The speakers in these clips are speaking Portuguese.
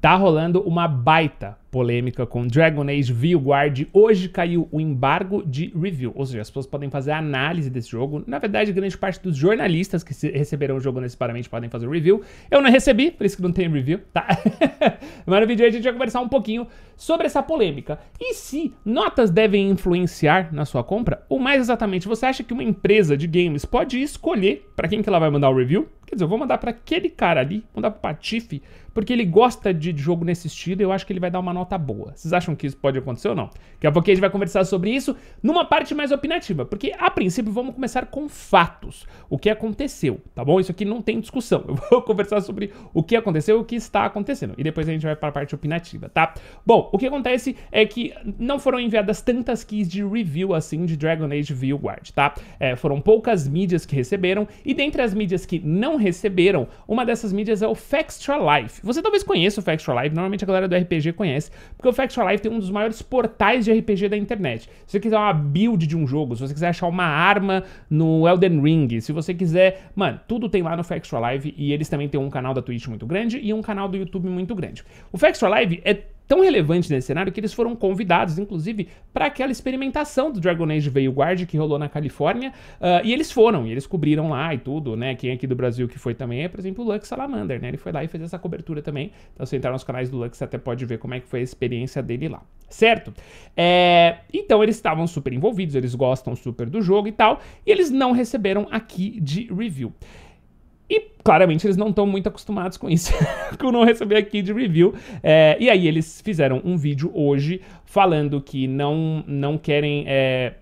tá rolando uma baita polêmica com Dragon Age Vanguard. Hoje caiu o embargo de review, ou seja, as pessoas podem fazer a análise desse jogo. Na verdade, grande parte dos jornalistas que receberão o jogo necessariamente podem fazer review. Eu não recebi, por isso que não tem review, tá? Mas no vídeo a gente vai conversar um pouquinho sobre essa polêmica. E se notas devem influenciar na sua compra? Ou mais exatamente, você acha que uma empresa de games pode escolher para quem que ela vai mandar o review? Quer dizer, eu vou mandar para aquele cara ali, mandar pro Patife, porque ele gosta de jogo nesse estilo e eu acho que ele vai dar uma nota boa. Vocês acham que isso pode acontecer ou não? Daqui a pouquinho a gente vai conversar sobre isso numa parte mais opinativa, porque a princípio vamos começar com fatos, o que aconteceu, tá bom? Isso aqui não tem discussão. Eu vou conversar sobre o que aconteceu e o que está acontecendo. E depois a gente vai para a parte opinativa, tá? Bom, o que acontece é que não foram enviadas tantas keys de review assim de Dragon Age Vanguard, tá? É, foram poucas mídias que receberam e dentre as mídias que não receberam, uma dessas mídias é o Factual Life. Você talvez conheça o Factual Life, normalmente a galera do RPG conhece porque o Facts for Life tem um dos maiores portais de RPG da internet. Se você quiser uma build de um jogo, se você quiser achar uma arma no Elden Ring, se você quiser. Mano, tudo tem lá no Facts for Life e eles também têm um canal da Twitch muito grande e um canal do YouTube muito grande. O Facts for Life é tão relevantes nesse cenário que eles foram convidados, inclusive, para aquela experimentação do Dragon Age Veilguard que rolou na Califórnia. Uh, e eles foram, e eles cobriram lá e tudo, né? Quem aqui do Brasil que foi também é, por exemplo, o Lux Salamander, né? Ele foi lá e fez essa cobertura também. Então, se entrar nos canais do Lux, você até pode ver como é que foi a experiência dele lá, certo? É, então, eles estavam super envolvidos, eles gostam super do jogo e tal, e eles não receberam aqui de review. E claramente eles não estão muito acostumados com isso, com não receber aqui de review. É, e aí eles fizeram um vídeo hoje falando que não, não querem. É,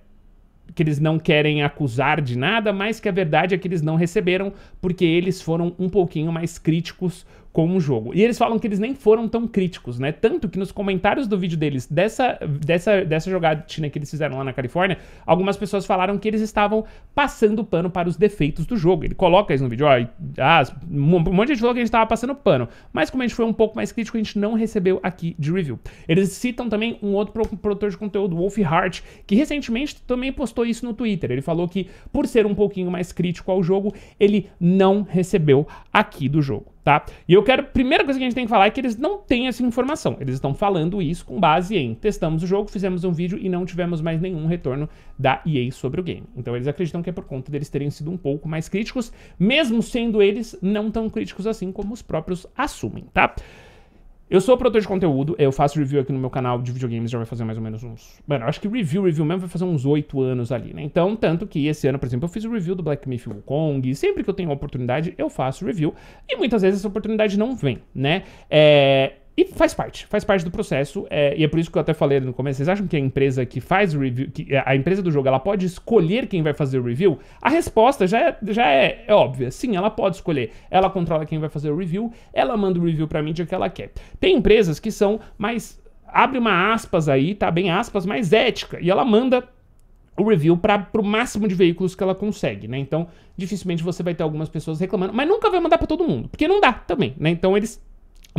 que eles não querem acusar de nada, mas que a verdade é que eles não receberam, porque eles foram um pouquinho mais críticos com o jogo. E eles falam que eles nem foram tão críticos, né? Tanto que nos comentários do vídeo deles dessa, dessa, dessa jogatina que eles fizeram lá na Califórnia, algumas pessoas falaram que eles estavam passando pano para os defeitos do jogo. Ele coloca isso no vídeo, ó, ah, um monte de gente falou que a gente estava passando pano, mas como a gente foi um pouco mais crítico, a gente não recebeu aqui de review. Eles citam também um outro produtor de conteúdo, Wolf Hart, que recentemente também postou isso no Twitter. Ele falou que por ser um pouquinho mais crítico ao jogo, ele não recebeu aqui do jogo tá? E eu quero, primeira coisa que a gente tem que falar é que eles não têm essa informação. Eles estão falando isso com base em testamos o jogo, fizemos um vídeo e não tivemos mais nenhum retorno da EA sobre o game. Então eles acreditam que é por conta deles terem sido um pouco mais críticos, mesmo sendo eles não tão críticos assim como os próprios assumem, tá? Eu sou produtor de conteúdo, eu faço review aqui no meu canal de videogames, já vai fazer mais ou menos uns. Mano, eu acho que review, review mesmo vai fazer uns oito anos ali, né? Então, tanto que esse ano, por exemplo, eu fiz o review do Black Myth Wukong, sempre que eu tenho uma oportunidade, eu faço review, e muitas vezes essa oportunidade não vem, né? É e faz parte, faz parte do processo, é, e é por isso que eu até falei no começo, vocês acham que a empresa que faz o review, é, a empresa do jogo, ela pode escolher quem vai fazer o review? A resposta já, é, já é, é óbvia, sim, ela pode escolher. Ela controla quem vai fazer o review, ela manda o review pra mídia que ela quer. Tem empresas que são mais, abre uma aspas aí, tá bem aspas, mais ética, e ela manda o review para pro máximo de veículos que ela consegue, né? Então, dificilmente você vai ter algumas pessoas reclamando, mas nunca vai mandar para todo mundo, porque não dá também, né? Então, eles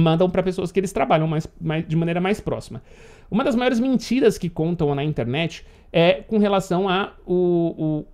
mandam para pessoas que eles trabalham mais, mais, de maneira mais próxima. Uma das maiores mentiras que contam na internet é com relação a o, o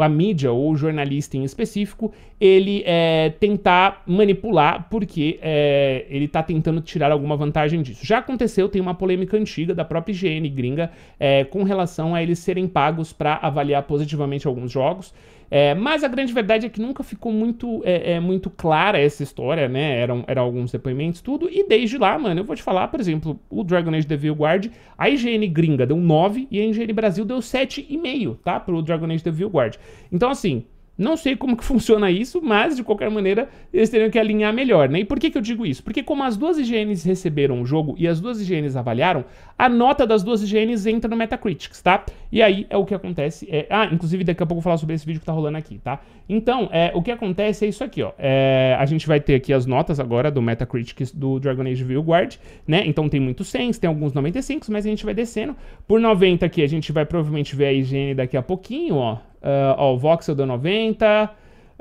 a mídia ou o jornalista em específico, ele é, tentar manipular porque é, ele está tentando tirar alguma vantagem disso. Já aconteceu, tem uma polêmica antiga da própria IGN gringa é, com relação a eles serem pagos para avaliar positivamente alguns jogos é, mas a grande verdade é que nunca ficou muito, é, é, muito clara essa história, né? Eram, eram alguns depoimentos, tudo. E desde lá, mano, eu vou te falar, por exemplo, o Dragon Age The Guard, a IGN gringa deu 9 e a IGN Brasil deu 7,5, tá? Pro Dragon Age The Guard. Então, assim, não sei como que funciona isso, mas de qualquer maneira eles teriam que alinhar melhor, né? E por que, que eu digo isso? Porque como as duas IGNs receberam o jogo e as duas IGNs avaliaram, a nota das duas IGNs entra no Metacritics, tá? E aí é o que acontece. É... Ah, inclusive daqui a pouco eu vou falar sobre esse vídeo que tá rolando aqui, tá? Então, é, o que acontece é isso aqui, ó. É... a gente vai ter aqui as notas agora do Metacritics do Dragon Age Vanguard, né? Então tem muitos 100, tem alguns 95, mas a gente vai descendo. Por 90 aqui a gente vai provavelmente ver a IGN daqui a pouquinho, ó. Uh, ó, o voxel deu 90.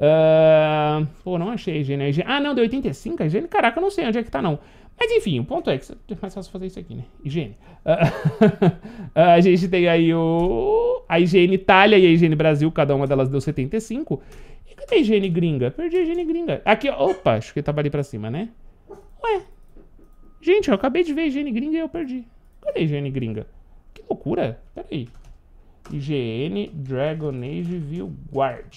Uh, ah, pô, não achei a higiene. ah, não, deu 85 a higiene? Caraca, eu não sei onde é que tá, não. Mas enfim, o ponto é que é mais fácil fazer isso aqui, né? Higiene. Uh, ah, a gente tem aí o, a higiene Itália e a higiene Brasil, cada uma delas deu 75. E cadê a higiene gringa? Perdi a higiene gringa. Aqui, opa, acho que tava ali pra cima, né? Ué. Gente, eu acabei de ver a higiene gringa e eu perdi. Cadê a higiene gringa? Que loucura. Pera aí. IGN Dragon Age View Guard.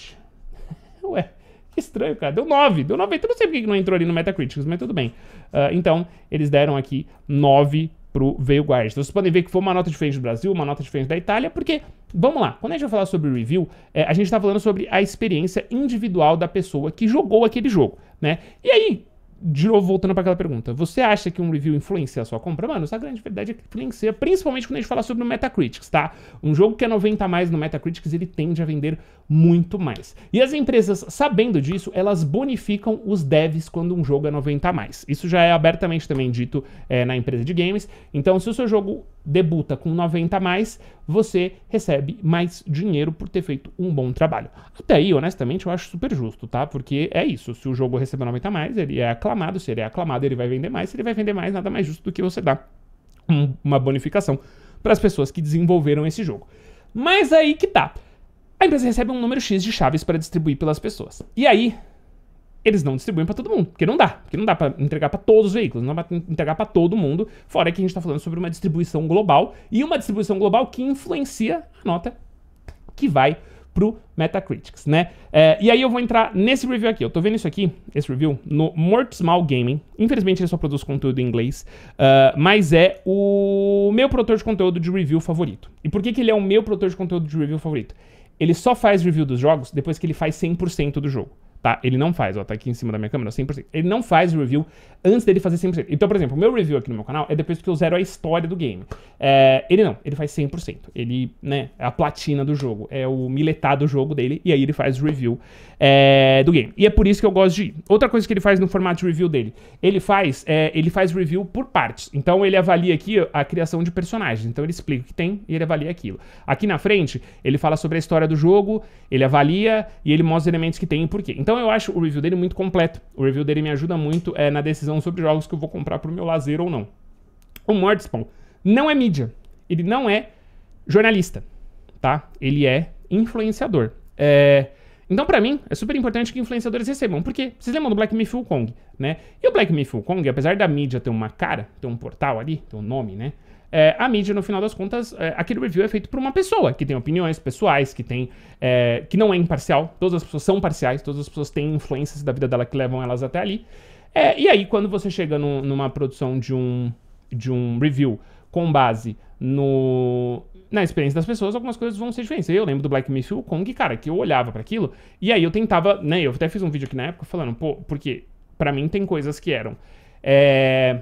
Ué, que estranho, cara. Deu 9. Deu 9. Eu não sei por que não entrou ali no Metacritics, mas tudo bem. Uh, então, eles deram aqui 9 pro Veio Guard. Então, vocês podem ver que foi uma nota diferente do Brasil, uma nota diferente da Itália, porque, vamos lá, quando a gente vai falar sobre review, é, a gente tá falando sobre a experiência individual da pessoa que jogou aquele jogo, né? E aí, de novo, voltando para aquela pergunta, você acha que um review influencia a sua compra? Mano, essa grande verdade é que influencia, principalmente quando a gente fala sobre o Metacritics, tá? Um jogo que é 90 a mais no Metacritics, ele tende a vender muito mais. E as empresas, sabendo disso, elas bonificam os devs quando um jogo é 90 a mais. Isso já é abertamente também dito é, na empresa de games. Então, se o seu jogo debuta com 90 a mais, você recebe mais dinheiro por ter feito um bom trabalho. Até aí, honestamente, eu acho super justo, tá? Porque é isso, se o jogo receber 90 a mais, ele é aclamado, se ele é aclamado, ele vai vender mais, se ele vai vender mais, nada mais justo do que você dar uma bonificação para as pessoas que desenvolveram esse jogo. Mas aí que tá. A empresa recebe um número X de chaves para distribuir pelas pessoas. E aí, eles não distribuem para todo mundo, porque não dá, porque não dá para entregar para todos os veículos, não dá para entregar para todo mundo, fora que a gente está falando sobre uma distribuição global e uma distribuição global que influencia a nota que vai pro Metacritics, né? É, e aí eu vou entrar nesse review aqui. Eu tô vendo isso aqui, esse review, no Mort Small Gaming. Infelizmente ele só produz conteúdo em inglês, uh, mas é o meu produtor de conteúdo de review favorito. E por que, que ele é o meu produtor de conteúdo de review favorito? Ele só faz review dos jogos depois que ele faz 100% do jogo tá? Ele não faz, ó, tá aqui em cima da minha câmera, 100%. Ele não faz review antes dele fazer 100%. Então, por exemplo, o meu review aqui no meu canal é depois que eu zero a história do game. É, ele não, ele faz 100%. Ele, né, é a platina do jogo, é o miletar do jogo dele, e aí ele faz review é, do game. E é por isso que eu gosto de ir. Outra coisa que ele faz no formato de review dele, ele faz, é, ele faz review por partes. Então, ele avalia aqui a criação de personagens. Então, ele explica o que tem e ele avalia aquilo. Aqui na frente, ele fala sobre a história do jogo, ele avalia e ele mostra os elementos que tem e por quê. Então, então eu acho o review dele muito completo. O review dele me ajuda muito é, na decisão sobre jogos que eu vou comprar pro meu lazer ou não. O Mordspawn não é mídia. Ele não é jornalista, tá? Ele é influenciador. É... Então, para mim, é super importante que influenciadores recebam. porque Vocês lembram do Black Myth Kong, né? E o Black Myth Kong, apesar da mídia ter uma cara, ter um portal ali, ter um nome, né? é, a mídia, no final das contas, é, aquele review é feito por uma pessoa que tem opiniões pessoais, que tem. É, que não é imparcial, todas as pessoas são parciais, todas as pessoas têm influências da vida dela que levam elas até ali. É, e aí, quando você chega numa produção de um, de um review com base no, na experiência das pessoas, algumas coisas vão ser diferentes. Eu lembro do Black Myth Kong, cara, que eu olhava para aquilo e aí eu tentava, né? Eu até fiz um vídeo aqui na época falando, pô, porque para mim tem coisas que eram. É,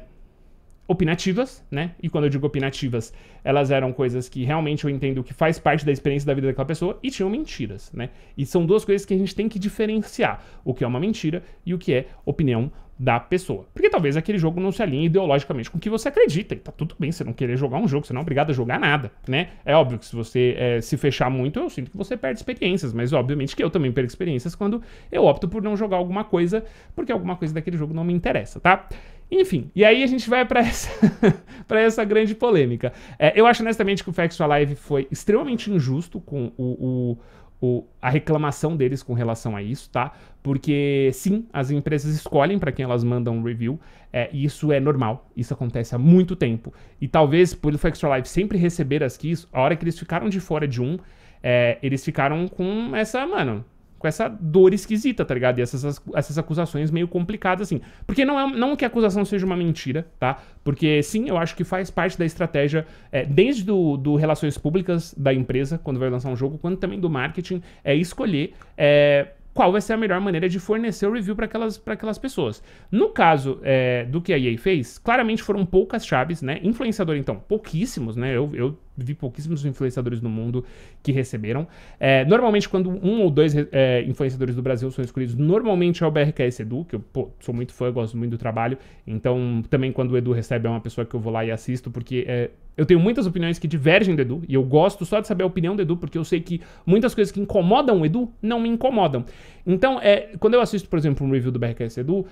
opinativas, né? E quando eu digo opinativas, elas eram coisas que realmente eu entendo que faz parte da experiência da vida daquela pessoa e tinham mentiras, né? E são duas coisas que a gente tem que diferenciar, o que é uma mentira e o que é opinião da pessoa. Porque talvez aquele jogo não se alinhe ideologicamente com o que você acredita. E tá tudo bem você não querer jogar um jogo, você não é obrigado a jogar nada, né? É óbvio que se você é, se fechar muito, eu sinto que você perde experiências, mas obviamente que eu também perco experiências quando eu opto por não jogar alguma coisa, porque alguma coisa daquele jogo não me interessa, tá? Enfim, e aí a gente vai para essa, pra essa grande polêmica. É, eu acho honestamente que o Facts Live foi extremamente injusto com o, o o, a reclamação deles com relação a isso, tá? Porque sim, as empresas escolhem para quem elas mandam um review, é, e isso é normal, isso acontece há muito tempo. E talvez por o Extra Life sempre receber as keys, a hora que eles ficaram de fora de um, é, eles ficaram com essa, mano, com essa dor esquisita, tá ligado? E essas, essas acusações meio complicadas, assim. Porque não, é, não que a acusação seja uma mentira, tá? Porque, sim, eu acho que faz parte da estratégia, é, desde do, do relações públicas da empresa, quando vai lançar um jogo, quanto também do marketing, é escolher é, qual vai ser a melhor maneira de fornecer o review para aquelas, aquelas pessoas. No caso é, do que a EA fez, claramente foram poucas chaves, né? Influenciador, então, pouquíssimos, né? Eu... eu vi pouquíssimos influenciadores no mundo que receberam. É, normalmente, quando um ou dois é, influenciadores do Brasil são escolhidos, normalmente é o BRKS Edu, que eu pô, sou muito fã, gosto muito do trabalho. Então, também quando o Edu recebe, é uma pessoa que eu vou lá e assisto, porque é, eu tenho muitas opiniões que divergem do Edu, e eu gosto só de saber a opinião do Edu, porque eu sei que muitas coisas que incomodam o Edu não me incomodam. Então, é, quando eu assisto, por exemplo, um review do BRKS Edu,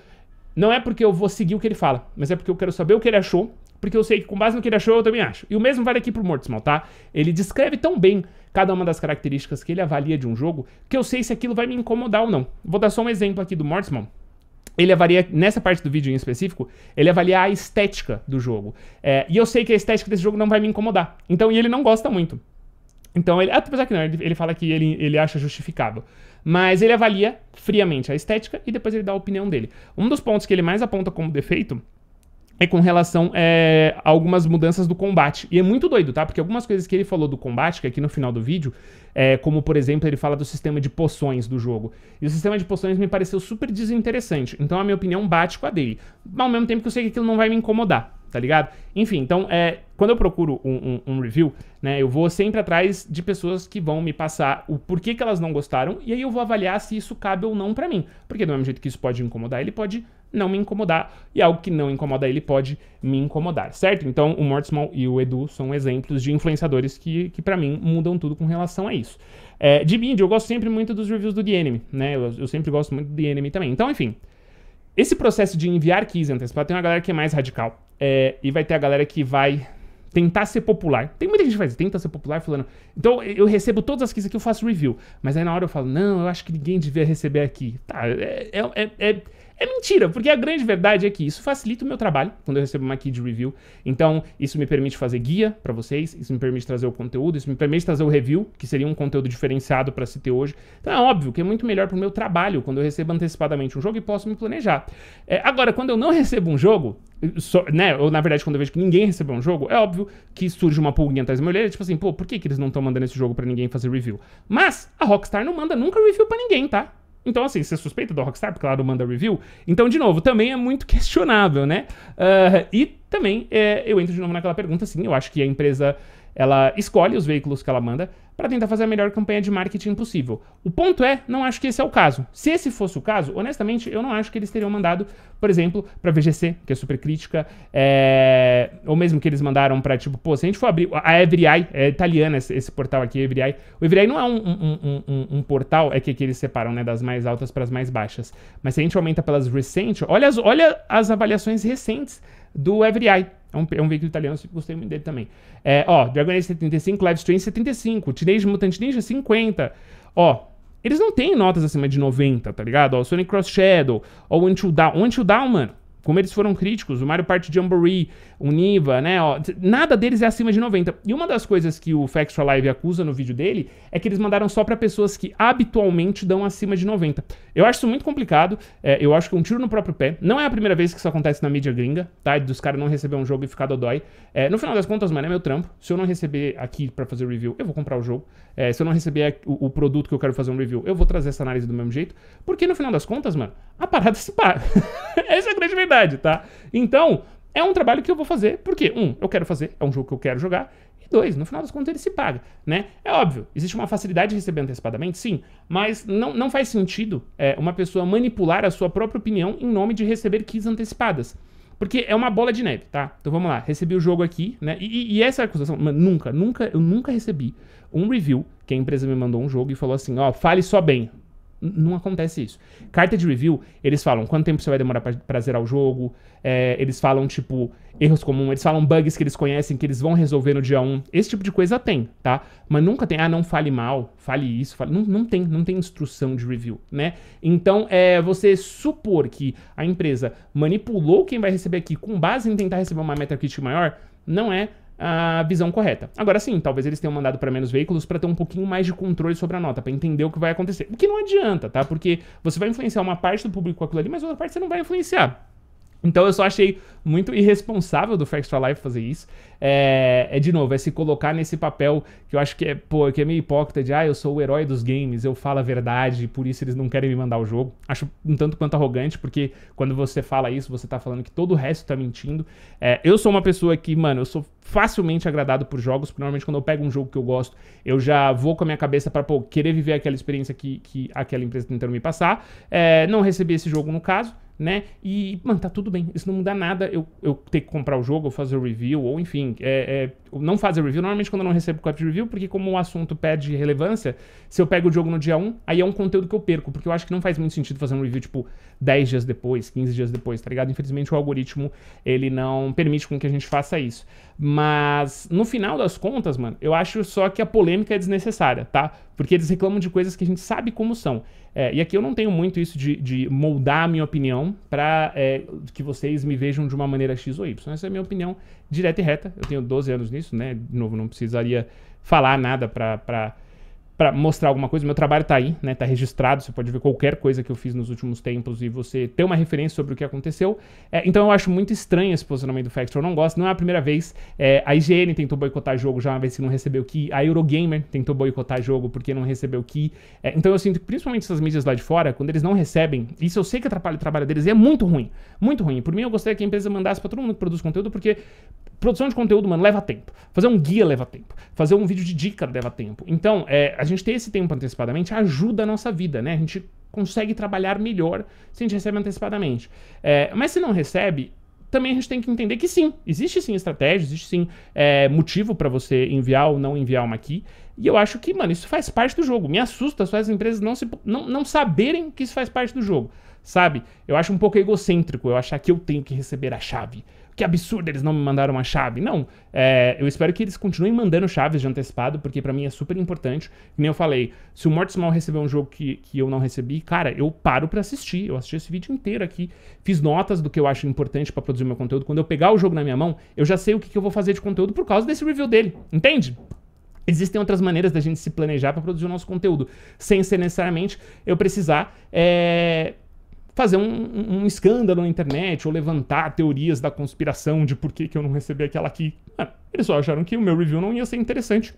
não é porque eu vou seguir o que ele fala, mas é porque eu quero saber o que ele achou porque eu sei que com base no que ele achou, eu também acho. E o mesmo vale aqui pro Mortismal, tá? Ele descreve tão bem cada uma das características que ele avalia de um jogo, que eu sei se aquilo vai me incomodar ou não. Vou dar só um exemplo aqui do Mortismal ele avalia, nessa parte do vídeo em específico, ele avalia a estética do jogo. É, e eu sei que a estética desse jogo não vai me incomodar. Então, e ele não gosta muito. Então, ele, apesar que não, ele, ele fala que ele, ele acha justificável. Mas ele avalia friamente a estética e depois ele dá a opinião dele. Um dos pontos que ele mais aponta como defeito é com relação é, a algumas mudanças do combate. E é muito doido, tá? Porque algumas coisas que ele falou do combate, que é aqui no final do vídeo, é, como por exemplo, ele fala do sistema de poções do jogo. E o sistema de poções me pareceu super desinteressante. Então a minha opinião bate com a dele. Mas ao mesmo tempo que eu sei que aquilo não vai me incomodar, tá ligado? Enfim, então, é, quando eu procuro um, um, um review, né, eu vou sempre atrás de pessoas que vão me passar o porquê que elas não gostaram, e aí eu vou avaliar se isso cabe ou não para mim. Porque do mesmo jeito que isso pode incomodar, ele pode não me incomodar, e algo que não incomoda ele pode me incomodar, certo? Então, o Mortsmall e o Edu são exemplos de influenciadores que, que para mim, mudam tudo com relação a isso. É, de mídia, eu gosto sempre muito dos reviews do The Enemy, né? Eu, eu sempre gosto muito do The Enemy também. Então, enfim, esse processo de enviar keys antecipados tem uma galera que é mais radical, é, e vai ter a galera que vai tentar ser popular. Tem muita gente que faz, tenta ser popular falando, então eu recebo todas as keys aqui, eu faço review. Mas aí na hora eu falo, não, eu acho que ninguém devia receber aqui. Tá, é, é, é, é é mentira, porque a grande verdade é que isso facilita o meu trabalho quando eu recebo uma key de review. Então, isso me permite fazer guia para vocês, isso me permite trazer o conteúdo, isso me permite trazer o review, que seria um conteúdo diferenciado para se ter hoje. Então, é óbvio que é muito melhor para o meu trabalho quando eu recebo antecipadamente um jogo e posso me planejar. É, agora, quando eu não recebo um jogo, né, ou na verdade, quando eu vejo que ninguém recebeu um jogo, é óbvio que surge uma pulguinha atrás da minha orelha, é tipo assim, pô, por que, que eles não estão mandando esse jogo para ninguém fazer review? Mas a Rockstar não manda nunca review para ninguém, tá? Então, assim, você suspeita da Rockstar, porque claro, manda review? Então, de novo, também é muito questionável, né? Uh, e também é, eu entro de novo naquela pergunta, assim, eu acho que a empresa ela escolhe os veículos que ela manda para tentar fazer a melhor campanha de marketing possível. O ponto é, não acho que esse é o caso. Se esse fosse o caso, honestamente, eu não acho que eles teriam mandado, por exemplo, para VGC, que é super crítica, é... ou mesmo que eles mandaram para, tipo, pô, se a gente for abrir a Evriai, é italiana esse, esse portal aqui, Evriai. O Evriai não é um, um, um, um, portal, é que, que eles separam, né, das mais altas para as mais baixas. Mas se a gente aumenta pelas recentes, olha as, olha as avaliações recentes do Everyeye. É um, é um, veículo italiano, eu gostei muito dele também. É, ó, Dragon Age 75, Live Strange 75, Teenage Mutant Ninja 50. Ó, eles não têm notas acima de 90, tá ligado? Ó, Sonic Cross Shadow, ó, Until Dawn. mano, como eles foram críticos, o Mario Party Jamboree, o Niva, né, ó, nada deles é acima de 90. E uma das coisas que o Factual Live acusa no vídeo dele é que eles mandaram só para pessoas que habitualmente dão acima de 90. Eu acho isso muito complicado, é, eu acho que é um tiro no próprio pé. Não é a primeira vez que isso acontece na mídia gringa, tá? Dos caras não receber um jogo e ficar dodói. É, no final das contas, mano, é meu trampo. Se eu não receber aqui para fazer review, eu vou comprar o jogo. É, se eu não receber o, o, produto que eu quero fazer um review, eu vou trazer essa análise do mesmo jeito. Porque no final das contas, mano, a parada se para. Essa é a grande verdade tá? Então, é um trabalho que eu vou fazer, porque, um, eu quero fazer, é um jogo que eu quero jogar, e dois, no final das contas ele se paga, né? É óbvio, existe uma facilidade de receber antecipadamente, sim, mas não, não faz sentido é, uma pessoa manipular a sua própria opinião em nome de receber keys antecipadas. Porque é uma bola de neve, tá? Então vamos lá, recebi o jogo aqui, né? E, e essa é acusação, nunca, nunca, eu nunca recebi um review que a empresa me mandou um jogo e falou assim, ó, fale só bem. Não acontece isso. Carta de review, eles falam quanto tempo você vai demorar pra, zerar o jogo, é, eles falam, tipo, erros comuns, eles falam bugs que eles conhecem, que eles vão resolver no dia 1. Esse tipo de coisa tem, tá? Mas nunca tem, ah, não fale mal, fale isso, fale... Não, não tem, não tem instrução de review, né? Então, é você supor que a empresa manipulou quem vai receber aqui com base em tentar receber uma meta kit maior, não é a visão correta. Agora sim, talvez eles tenham mandado para menos veículos para ter um pouquinho mais de controle sobre a nota, para entender o que vai acontecer. O que não adianta, tá? Porque você vai influenciar uma parte do público com aquilo ali, mas outra parte você não vai influenciar. Então eu só achei muito irresponsável do Facts for Life fazer isso. É, é, de novo, é se colocar nesse papel que eu acho que é, pô, que é meio hipócrita de ah, eu sou o herói dos games, eu falo a verdade, por isso eles não querem me mandar o jogo. Acho um tanto quanto arrogante, porque quando você fala isso, você tá falando que todo o resto tá mentindo. É, eu sou uma pessoa que, mano, eu sou facilmente agradado por jogos, porque normalmente quando eu pego um jogo que eu gosto, eu já vou com a minha cabeça para pô, querer viver aquela experiência que, que aquela empresa tentou tá tentando me passar. É, não recebi esse jogo no caso né? E, mano, tá tudo bem. Isso não muda nada. Eu, eu ter que comprar o jogo, ou fazer o review, ou enfim. É, é, não fazer review, normalmente quando eu não recebo copy review, porque como o assunto perde relevância, se eu pego o jogo no dia 1, aí é um conteúdo que eu perco, porque eu acho que não faz muito sentido fazer um review, tipo, 10 dias depois, 15 dias depois, tá ligado? Infelizmente o algoritmo, ele não permite com que a gente faça isso. Mas no final das contas, mano, eu acho só que a polêmica é desnecessária, tá? Porque eles reclamam de coisas que a gente sabe como são. É, e aqui eu não tenho muito isso de, de moldar a minha opinião para é, que vocês me vejam de uma maneira X ou Y. Essa é a minha opinião direta e reta. Eu tenho 12 anos nisso, né? De novo, não precisaria falar nada para para mostrar alguma coisa, meu trabalho está aí, né? Tá registrado, você pode ver qualquer coisa que eu fiz nos últimos tempos e você ter uma referência sobre o que aconteceu. É, então eu acho muito estranho esse posicionamento do Factor, eu não gosto, não é a primeira vez. É, a IGN tentou boicotar jogo já uma vez que não recebeu key, a Eurogamer tentou boicotar jogo porque não recebeu key. É, então eu sinto que principalmente essas mídias lá de fora, quando eles não recebem, isso eu sei que atrapalha o trabalho deles e é muito ruim, muito ruim. Por mim eu gostaria que a empresa mandasse para todo mundo que produz conteúdo, porque Produção de conteúdo, mano, leva tempo. Fazer um guia leva tempo. Fazer um vídeo de dica leva tempo. Então, é, a gente ter esse tempo antecipadamente ajuda a nossa vida, né? A gente consegue trabalhar melhor se a gente recebe antecipadamente. É, mas se não recebe, também a gente tem que entender que sim, existe sim estratégia, existe sim é, motivo para você enviar ou não enviar uma aqui. E eu acho que, mano, isso faz parte do jogo. Me assusta só as empresas não, se, não, não saberem que isso faz parte do jogo, sabe? Eu acho um pouco egocêntrico eu achar que eu tenho que receber a chave que absurdo, eles não me mandaram uma chave. Não, é, eu espero que eles continuem mandando chaves de antecipado, porque para mim é super importante. nem eu falei, se o Mortis Mal receber um jogo que, que eu não recebi, cara, eu paro para assistir. Eu assisti esse vídeo inteiro aqui, fiz notas do que eu acho importante para produzir meu conteúdo. Quando eu pegar o jogo na minha mão, eu já sei o que, que eu vou fazer de conteúdo por causa desse review dele, entende? Existem outras maneiras da gente se planejar para produzir o nosso conteúdo, sem ser necessariamente eu precisar é, fazer um, um, escândalo na internet ou levantar teorias da conspiração de por que, que eu não recebi aquela aqui. Mano, eles só acharam que o meu review não ia ser interessante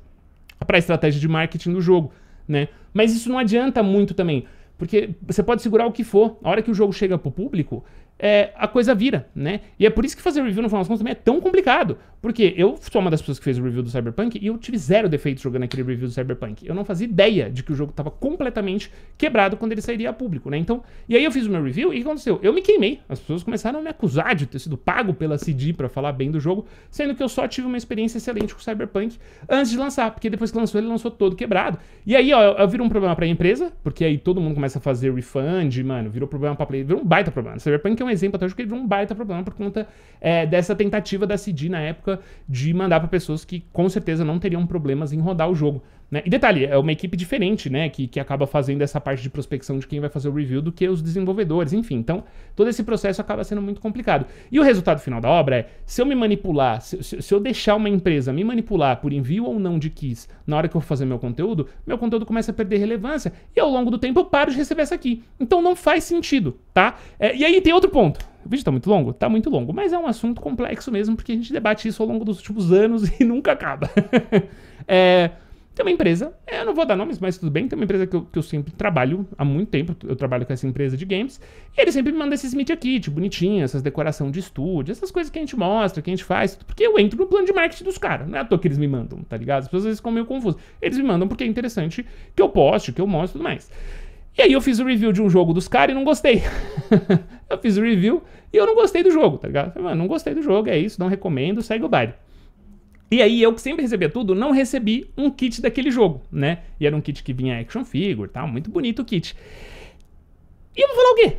para a estratégia de marketing do jogo, né? Mas isso não adianta muito também, porque você pode segurar o que for. A hora que o jogo chega para o público, é, a coisa vira, né? E é por isso que fazer review no final das contas também é tão complicado. Porque eu sou uma das pessoas que fez o review do Cyberpunk e eu tive zero defeitos jogando aquele review do Cyberpunk. Eu não fazia ideia de que o jogo estava completamente quebrado quando ele sairia a público, né? Então, e aí eu fiz o meu review e o que aconteceu? Eu me queimei. As pessoas começaram a me acusar de ter sido pago pela CD para falar bem do jogo, sendo que eu só tive uma experiência excelente com o Cyberpunk antes de lançar, porque depois que lançou ele lançou todo quebrado. E aí, ó, eu, eu viro um problema para a empresa, porque aí todo mundo começa a fazer refund, mano, virou problema para play, virou um baita problema. Cyberpunk Cyberpunk tem um exemplo até hoje que ele virou um baita problema por conta é, dessa tentativa da CD na época de mandar para pessoas que com certeza não teriam problemas em rodar o jogo. Né? E detalhe, é uma equipe diferente, né? Que, que acaba fazendo essa parte de prospecção de quem vai fazer o review do que os desenvolvedores, enfim. Então, todo esse processo acaba sendo muito complicado. E o resultado final da obra é: se eu me manipular, se, se eu deixar uma empresa me manipular por envio ou não de keys na hora que eu for fazer meu conteúdo, meu conteúdo começa a perder relevância e ao longo do tempo eu paro de receber essa aqui. Então não faz sentido, tá? É, e aí tem outro ponto. O vídeo tá muito longo? Tá muito longo, mas é um assunto complexo mesmo, porque a gente debate isso ao longo dos últimos anos e nunca acaba. é. Tem uma empresa, é, eu não vou dar nomes, mas tudo bem, tem uma empresa que eu, que eu sempre trabalho há muito tempo, eu trabalho com essa empresa de games, e eles sempre me mandam esses media kit tipo, bonitinhos, essas decoração de estúdio, essas coisas que a gente mostra, que a gente faz, porque eu entro no plano de marketing dos caras, não é à toa que eles me mandam, tá ligado? As pessoas às vezes ficam meio confusas. Eles me mandam porque é interessante que eu poste, que eu mostro e tudo mais. E aí eu fiz o review de um jogo dos caras e não gostei. eu fiz o review e eu não gostei do jogo, tá ligado? Mano, não gostei do jogo, é isso, não recomendo, segue o baile. E aí eu que sempre recebia tudo, não recebi um kit daquele jogo, né? E era um kit que vinha action figure tal, muito bonito o kit. E eu vou falar o quê?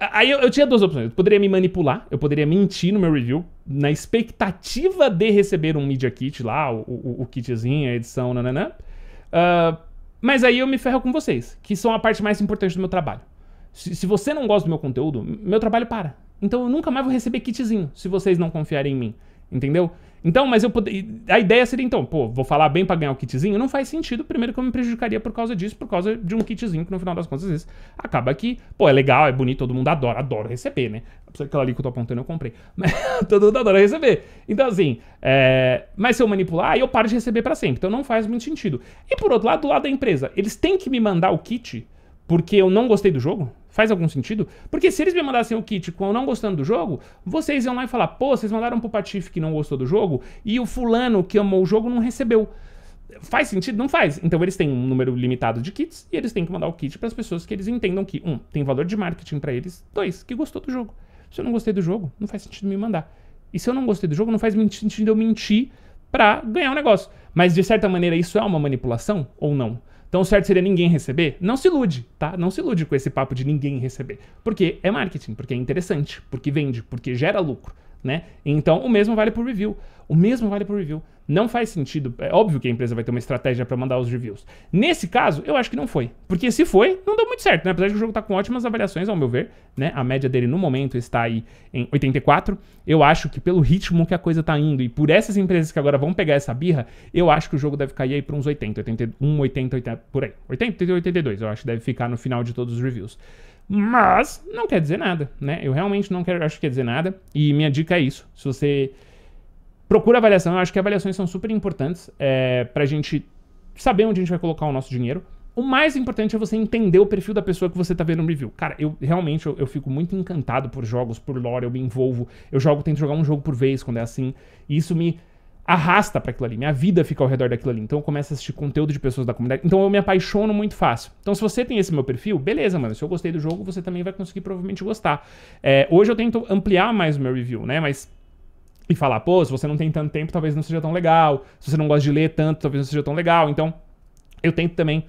Aí eu, eu, tinha duas opções. Eu poderia me manipular, eu poderia mentir no meu review, na expectativa de receber um media kit lá, o, o, o kitzinho, a edição, nananã. Uh, mas aí eu me ferro com vocês, que são a parte mais importante do meu trabalho. Se, se você não gosta do meu conteúdo, meu trabalho para. Então eu nunca mais vou receber kitzinho, se vocês não confiarem em mim. Entendeu? Então, mas eu poderia. a ideia seria então, pô, vou falar bem para ganhar o um kitzinho? Não faz sentido, primeiro que eu me prejudicaria por causa disso, por causa de um kitzinho que no final das contas, às vezes, acaba que, pô, é legal, é bonito, todo mundo adora, adora receber, né? Aquela ali que eu tô apontando eu comprei. Mas todo mundo adora receber. Então, assim, é... mas se eu manipular, eu paro de receber para sempre. Então não faz muito sentido. E por outro lado, do lado da empresa, eles têm que me mandar o kit porque eu não gostei do jogo? Faz algum sentido? Porque se eles me mandassem o kit com eu não gostando do jogo, vocês iam lá e falar, pô, vocês mandaram pro Patife que não gostou do jogo e o fulano que amou o jogo não recebeu. Faz sentido? Não faz. Então eles têm um número limitado de kits e eles têm que mandar o kit para as pessoas que eles entendam que, um, tem valor de marketing para eles, dois, que gostou do jogo. Se eu não gostei do jogo, não faz sentido me mandar. E se eu não gostei do jogo, não faz sentido eu mentir para ganhar um negócio. Mas de certa maneira isso é uma manipulação ou não? Então o certo seria ninguém receber? Não se ilude, tá? Não se ilude com esse papo de ninguém receber. Porque é marketing, porque é interessante, porque vende, porque gera lucro né? Então, o mesmo vale para o review. O mesmo vale para o review. Não faz sentido. É óbvio que a empresa vai ter uma estratégia para mandar os reviews. Nesse caso, eu acho que não foi. Porque se foi, não deu muito certo, né? Apesar de o jogo estar tá com ótimas avaliações, ao meu ver, né? A média dele no momento está aí em 84. Eu acho que pelo ritmo que a coisa está indo e por essas empresas que agora vão pegar essa birra, eu acho que o jogo deve cair aí para uns 80, 81, 80, 80, por aí. 80, 82, eu acho que deve ficar no final de todos os reviews. Mas não quer dizer nada, né? Eu realmente não quero, acho que quer dizer nada. E minha dica é isso. Se você procura avaliação, eu acho que avaliações são super importantes é, para a gente saber onde a gente vai colocar o nosso dinheiro. O mais importante é você entender o perfil da pessoa que você está vendo no review. Cara, eu realmente eu, eu, fico muito encantado por jogos, por lore, eu me envolvo, eu jogo, tento jogar um jogo por vez quando é assim. E isso me arrasta para aquilo ali, minha vida fica ao redor daquilo ali. Então eu começo a assistir conteúdo de pessoas da comunidade. Então eu me apaixono muito fácil. Então se você tem esse meu perfil, beleza, mano. Se eu gostei do jogo, você também vai conseguir provavelmente gostar. É, hoje eu tento ampliar mais o meu review, né? Mas e falar, pô, se você não tem tanto tempo, talvez não seja tão legal. Se você não gosta de ler tanto, talvez não seja tão legal. Então eu tento também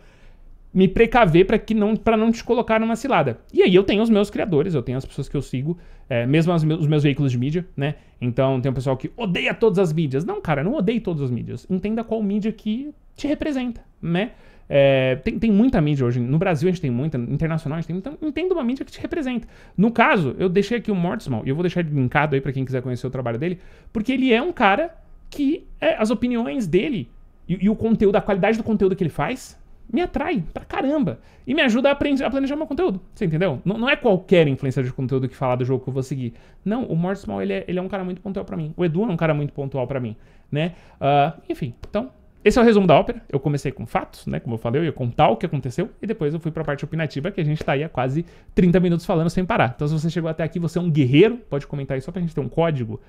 me precaver para que não para não te colocar numa cilada. E aí eu tenho os meus criadores, eu tenho as pessoas que eu sigo, é, mesmo os meus veículos de mídia, né? Então tem um pessoal que odeia todas as mídias. Não, cara, não odeio todas as mídias. Entenda qual mídia que te representa, né? É, tem, tem muita mídia hoje. No Brasil a gente tem muita, internacional a gente tem muita. Então, entenda uma mídia que te representa. No caso, eu deixei aqui o Mortismal, e eu vou deixar linkado aí para quem quiser conhecer o trabalho dele, porque ele é um cara que é, as opiniões dele e, e o conteúdo, a qualidade do conteúdo que ele faz, me atrai pra caramba. E me ajuda a, a planejar meu conteúdo. Você entendeu? Não, não, é qualquer influencer de conteúdo que fala do jogo que eu vou seguir. Não, o Mort Small ele, é, ele é, um cara muito pontual para mim. O Edu é um cara muito pontual para mim, né? Uh, enfim, então, esse é o resumo da ópera. Eu comecei com fatos, né? Como eu falei, eu ia contar o que aconteceu. E depois eu fui pra parte opinativa, que a gente tá aí há quase 30 minutos falando sem parar. Então, se você chegou até aqui, você é um guerreiro. Pode comentar aí só pra gente ter um código.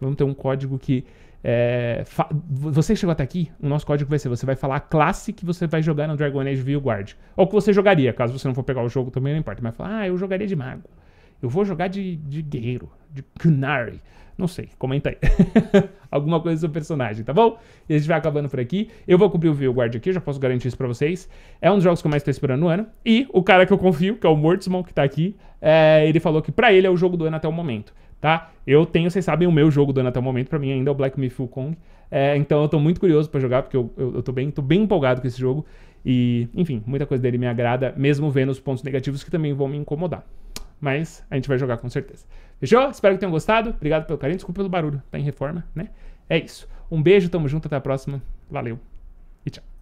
Vamos ter um código que é, você chegou até aqui, o nosso código vai ser: você vai falar a classe que você vai jogar no Dragon Age Vanguard. Ou que você jogaria, caso você não for pegar o jogo também, não importa. Mas falar, ah, eu jogaria de mago. Eu vou jogar de, de guerreiro, de Kunari. Não sei, comenta aí. Alguma coisa do seu personagem, tá bom? E a gente vai acabando por aqui. Eu vou cobrir o Vanguard aqui, já posso garantir isso pra vocês. É um dos jogos que eu mais tô esperando no ano. E o cara que eu confio, que é o Mortismon, que tá aqui, é, ele falou que pra ele é o jogo do ano até o momento tá? Eu tenho, vocês sabem, o meu jogo do ano até o momento, para mim ainda é o Black Myth Wukong. É, então eu tô muito curioso para jogar, porque eu, eu, eu, tô, bem, tô bem empolgado com esse jogo. E, enfim, muita coisa dele me agrada, mesmo vendo os pontos negativos que também vão me incomodar. Mas a gente vai jogar com certeza. Fechou? Espero que tenham gostado. Obrigado pelo carinho. Desculpa pelo barulho. Tá em reforma, né? É isso. Um beijo, tamo junto, até a próxima. Valeu.